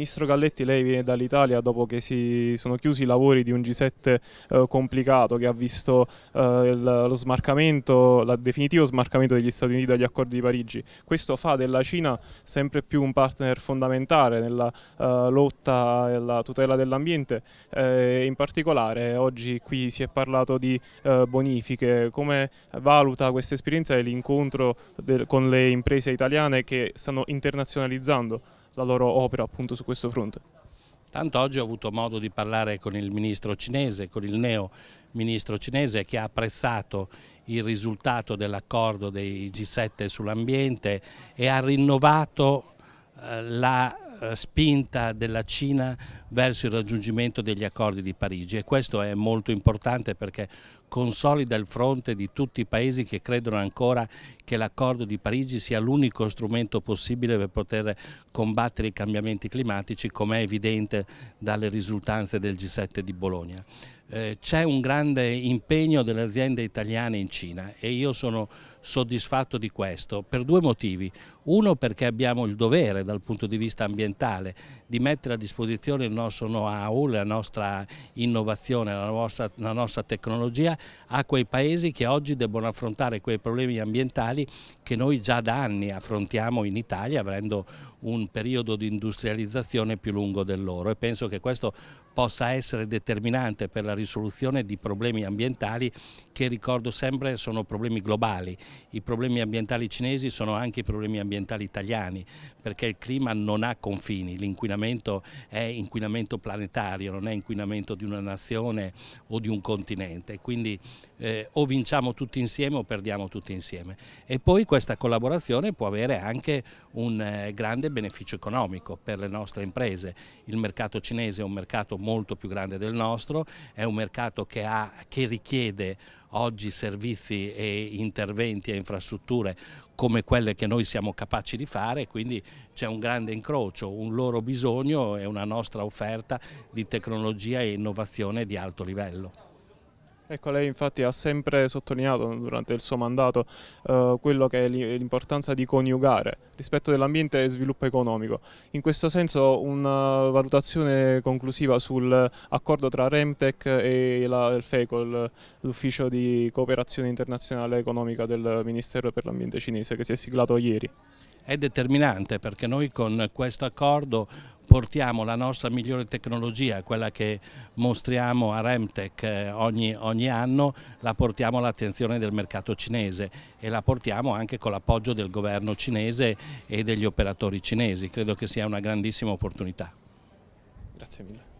Ministro Galletti, lei viene dall'Italia dopo che si sono chiusi i lavori di un G7 eh, complicato che ha visto eh, lo smarcamento, il definitivo smarcamento degli Stati Uniti dagli accordi di Parigi. Questo fa della Cina sempre più un partner fondamentale nella eh, lotta alla tutela dell'ambiente. Eh, in particolare oggi qui si è parlato di eh, bonifiche. Come valuta questa esperienza e l'incontro con le imprese italiane che stanno internazionalizzando? la loro opera appunto su questo fronte. Tanto oggi ho avuto modo di parlare con il ministro cinese, con il neo ministro cinese che ha apprezzato il risultato dell'accordo dei G7 sull'ambiente e ha rinnovato eh, la eh, spinta della Cina verso il raggiungimento degli accordi di Parigi e questo è molto importante perché consolida il fronte di tutti i paesi che credono ancora che l'accordo di Parigi sia l'unico strumento possibile per poter combattere i cambiamenti climatici, come è evidente dalle risultanze del G7 di Bologna. Eh, c'è un grande impegno delle aziende italiane in Cina e io sono soddisfatto di questo per due motivi. Uno perché abbiamo il dovere dal punto di vista ambientale di mettere a disposizione il nostro know-how, la nostra innovazione, la nostra, la nostra tecnologia a quei paesi che oggi debbono affrontare quei problemi ambientali che noi già da anni affrontiamo in Italia avendo un periodo di industrializzazione più lungo del loro e penso che questo possa essere determinante per la risoluzione di problemi ambientali che ricordo sempre sono problemi globali. I problemi ambientali cinesi sono anche i problemi ambientali italiani perché il clima non ha confini, l'inquinamento è inquinamento planetario, non è inquinamento di una nazione o di un continente, quindi eh, o vinciamo tutti insieme o perdiamo tutti insieme. E poi questa collaborazione può avere anche un eh, grande grande beneficio economico per le nostre imprese. Il mercato cinese è un mercato molto più grande del nostro, è un mercato che, ha, che richiede oggi servizi e interventi e infrastrutture come quelle che noi siamo capaci di fare, quindi c'è un grande incrocio, un loro bisogno e una nostra offerta di tecnologia e innovazione di alto livello. Ecco, lei infatti ha sempre sottolineato durante il suo mandato eh, quello che è l'importanza di coniugare rispetto dell'ambiente e sviluppo economico. In questo senso una valutazione conclusiva sull'accordo tra Remtec e la, il FECO, l'ufficio di cooperazione internazionale economica del Ministero per l'Ambiente cinese che si è siglato ieri. È determinante perché noi con questo accordo portiamo la nostra migliore tecnologia, quella che mostriamo a Remtech eh, ogni, ogni anno, la portiamo all'attenzione del mercato cinese e la portiamo anche con l'appoggio del governo cinese e degli operatori cinesi. Credo che sia una grandissima opportunità. Grazie mille.